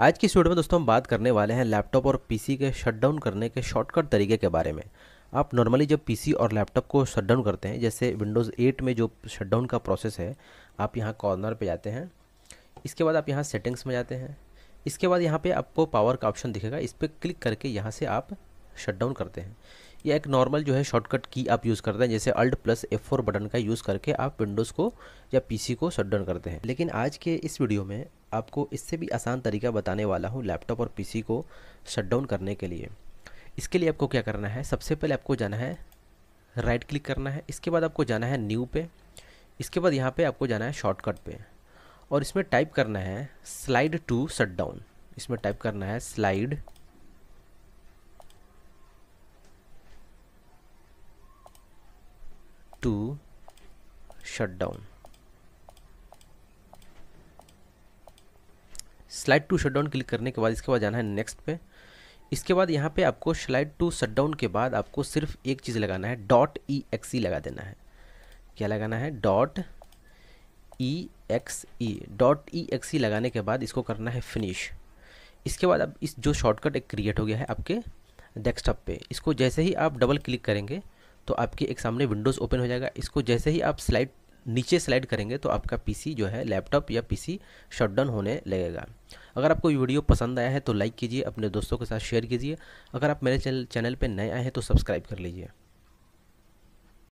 आज की वीडियो में दोस्तों हम बात करने वाले हैं लैपटॉप और पीसी के शटडाउन करने के शॉर्टकट तरीके के बारे में आप नॉर्मली जब पीसी और लैपटॉप को शटडाउन करते हैं जैसे विंडोज़ 8 में जो शटडाउन का प्रोसेस है आप यहाँ कॉर्नर पे जाते हैं इसके बाद आप यहाँ सेटिंग्स में जाते हैं इसके बाद यहाँ पर आपको पावर का ऑप्शन दिखेगा इस पर क्लिक करके यहाँ से आप शटडाउन करते हैं या एक नॉर्मल जो है शॉर्टकट की आप यूज़ करते हैं जैसे Alt plus F four button का यूज़ करके आप विंडोज़ को या पीसी को शटडाउन करते हैं लेकिन आज के इस वीडियो में आपको इससे भी आसान तरीका बताने वाला हूँ लैपटॉप और पीसी को शट डाउन करने के लिए इसके लिए आपको क्या करना है सबसे पहले आपको जाना है राइट क्लिक करना है इसके बाद आपको जाना है न्यू पे इसके बाद यहाँ पे आपको जाना है शॉर्टकट पे और इसमें टाइप करना है स्लाइड टू शट डाउन इसमें टाइप करना है slide to shut down slide to shutdown click करने के बाद इसके बाद जाना है नेक्स्ट पे इसके बाद यहाँ पे आपको स्लाइड टू शटडाउन के बाद आपको सिर्फ एक चीज़ लगाना है डॉट ई एक्स ई लगा देना है क्या लगाना है dot E X E dot E X E लगाने के बाद इसको करना है फिनिश इसके बाद अब इस जो शॉर्टकट एक क्रिएट हो गया है आपके डेस्कटॉप पे इसको जैसे ही आप डबल क्लिक करेंगे तो आपके एक सामने विंडोज़ ओपन हो जाएगा इसको जैसे ही आप स्लाइड नीचे स्लाइड करेंगे तो आपका पीसी जो है लैपटॉप या पीसी शटडाउन होने लगेगा अगर आपको ये वीडियो पसंद आया है तो लाइक कीजिए अपने दोस्तों के साथ शेयर कीजिए अगर आप मेरे चैनल चैनल पर नए आए हैं तो सब्सक्राइब कर लीजिए